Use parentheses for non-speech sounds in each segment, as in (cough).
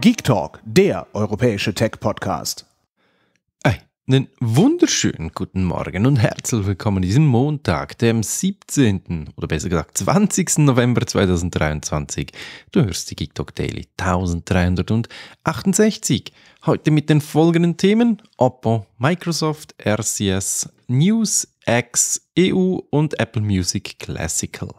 Geek Talk, der europäische Tech-Podcast. Einen wunderschönen guten Morgen und herzlich willkommen diesen Montag, dem 17. oder besser gesagt 20. November 2023. Du hörst die Geek Talk Daily 1368. Heute mit den folgenden Themen: Oppo, Microsoft, RCS, News, X, EU und Apple Music Classical.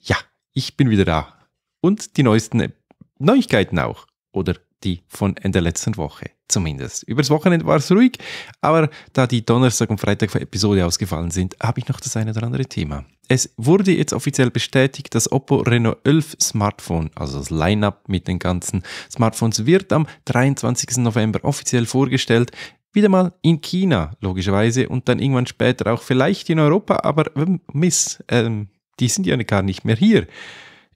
Ja, ich bin wieder da. Und die neuesten Neuigkeiten auch oder die von in der letzten Woche zumindest. Übers Wochenende war es ruhig, aber da die Donnerstag und Freitag für Episode ausgefallen sind, habe ich noch das eine oder andere Thema. Es wurde jetzt offiziell bestätigt, das Oppo Reno 11 Smartphone, also das Line-up mit den ganzen Smartphones, wird am 23. November offiziell vorgestellt. Wieder mal in China, logischerweise, und dann irgendwann später auch vielleicht in Europa, aber Mist, ähm, die sind ja gar nicht mehr hier.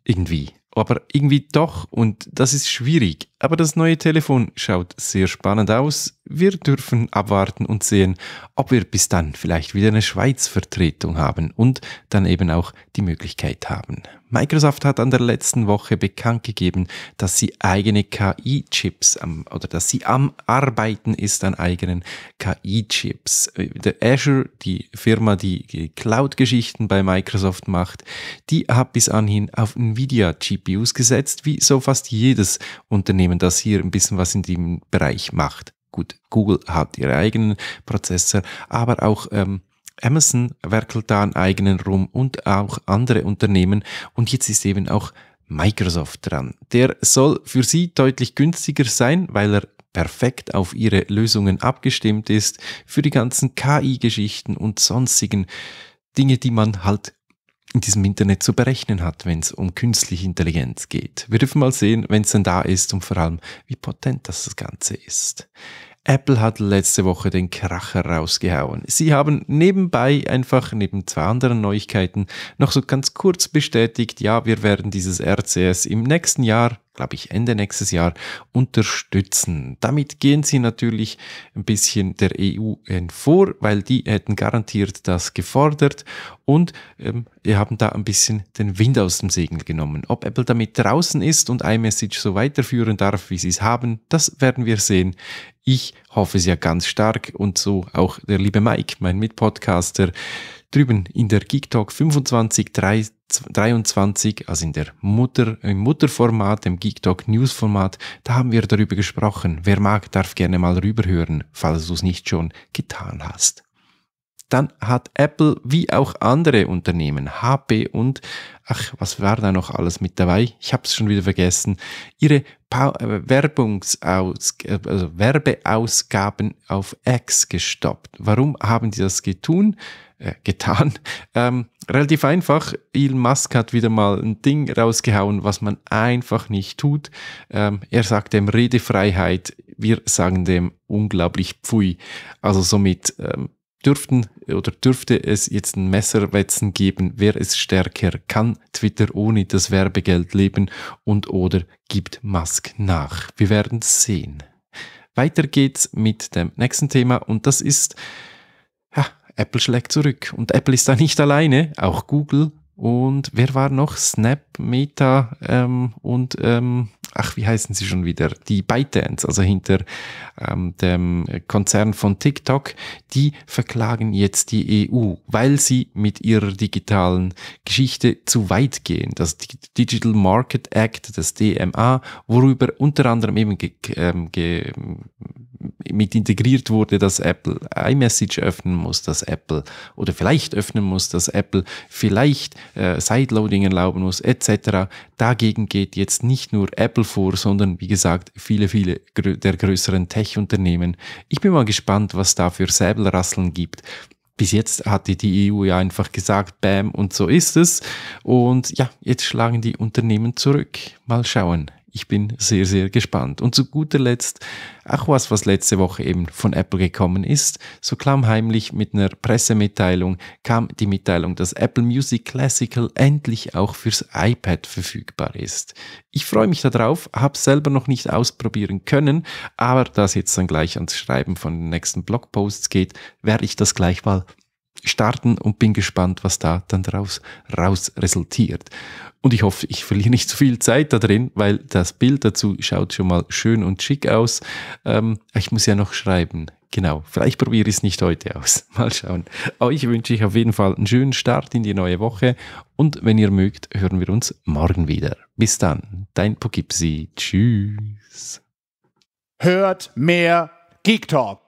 Irgendwie aber irgendwie doch und das ist schwierig. Aber das neue Telefon schaut sehr spannend aus. Wir dürfen abwarten und sehen, ob wir bis dann vielleicht wieder eine Schweiz-Vertretung haben und dann eben auch die Möglichkeit haben. Microsoft hat an der letzten Woche bekannt gegeben, dass sie eigene KI-Chips oder dass sie am Arbeiten ist an eigenen KI-Chips. Azure, die Firma, die Cloud-Geschichten bei Microsoft macht, die hat bis anhin auf Nvidia-Chips GPUs gesetzt, wie so fast jedes Unternehmen, das hier ein bisschen was in dem Bereich macht. Gut, Google hat ihre eigenen Prozessor, aber auch ähm, Amazon werkelt da einen eigenen rum und auch andere Unternehmen. Und jetzt ist eben auch Microsoft dran. Der soll für sie deutlich günstiger sein, weil er perfekt auf ihre Lösungen abgestimmt ist, für die ganzen KI-Geschichten und sonstigen Dinge, die man halt in diesem Internet zu berechnen hat, wenn es um künstliche Intelligenz geht. Wir dürfen mal sehen, wenn es denn da ist und vor allem, wie potent das Ganze ist. Apple hat letzte Woche den Kracher rausgehauen. Sie haben nebenbei einfach neben zwei anderen Neuigkeiten noch so ganz kurz bestätigt, ja, wir werden dieses RCS im nächsten Jahr glaube ich, Ende nächstes Jahr unterstützen. Damit gehen sie natürlich ein bisschen der EU vor, weil die hätten garantiert das gefordert und ähm, wir haben da ein bisschen den Wind aus dem Segel genommen. Ob Apple damit draußen ist und iMessage so weiterführen darf, wie sie es haben, das werden wir sehen. Ich hoffe es ja ganz stark und so auch der liebe Mike, mein Mitpodcaster, drüben in der GeekTalk 25 3, 23, also in der Mutter, im Mutterformat, im Geek Talk News Format, da haben wir darüber gesprochen. Wer mag, darf gerne mal rüberhören, falls du es nicht schon getan hast dann hat Apple wie auch andere Unternehmen, HP und, ach, was war da noch alles mit dabei? Ich habe es schon wieder vergessen, ihre äh, Werbungsaus äh, also Werbeausgaben auf X gestoppt. Warum haben die das getun? Äh, getan? (laughs) Ähm, relativ einfach, Elon Musk hat wieder mal ein Ding rausgehauen, was man einfach nicht tut. Ähm, er sagt dem Redefreiheit, wir sagen dem unglaublich Pfui. Also somit... Ähm, dürften oder dürfte es jetzt ein Messerwetzen geben, wer ist stärker kann, Twitter ohne das Werbegeld leben und oder gibt Musk nach. Wir werden sehen. Weiter geht's mit dem nächsten Thema und das ist ja, Apple schlägt zurück und Apple ist da nicht alleine, auch Google und wer war noch? Snap, Meta ähm, und ähm, ach, wie heißen sie schon wieder? Die ByteDance, also hinter ähm, dem Konzern von TikTok, die verklagen jetzt die EU, weil sie mit ihrer digitalen Geschichte zu weit gehen. Das Digital Market Act, das DMA, worüber unter anderem eben ge ähm, ge mit integriert wurde, dass Apple iMessage öffnen muss, dass Apple oder vielleicht öffnen muss, dass Apple vielleicht äh, Sideloading erlauben muss, etc. Dagegen geht jetzt nicht nur Apple vor, sondern wie gesagt, viele, viele der größeren Tech-Unternehmen. Ich bin mal gespannt, was da für Säbelrasseln gibt bis jetzt hatte die EU ja einfach gesagt, bam, und so ist es. Und ja, jetzt schlagen die Unternehmen zurück. Mal schauen. Ich bin sehr, sehr gespannt. Und zu guter Letzt auch was, was letzte Woche eben von Apple gekommen ist. So klammheimlich mit einer Pressemitteilung kam die Mitteilung, dass Apple Music Classical endlich auch fürs iPad verfügbar ist. Ich freue mich darauf, habe selber noch nicht ausprobieren können, aber da es jetzt dann gleich ans Schreiben von den nächsten Blogposts geht, werde ich das gleich mal starten und bin gespannt, was da dann daraus raus resultiert. Und ich hoffe, ich verliere nicht zu viel Zeit da drin, weil das Bild dazu schaut schon mal schön und schick aus. Ähm, ich muss ja noch schreiben. Genau, vielleicht probiere ich es nicht heute aus. (laughs) Mal schauen. Euch wünsche ich auf jeden Fall einen schönen Start in die neue Woche und wenn ihr mögt, hören wir uns morgen wieder. Bis dann, dein Pogipsi. Tschüss. Hört mehr Geek Talk.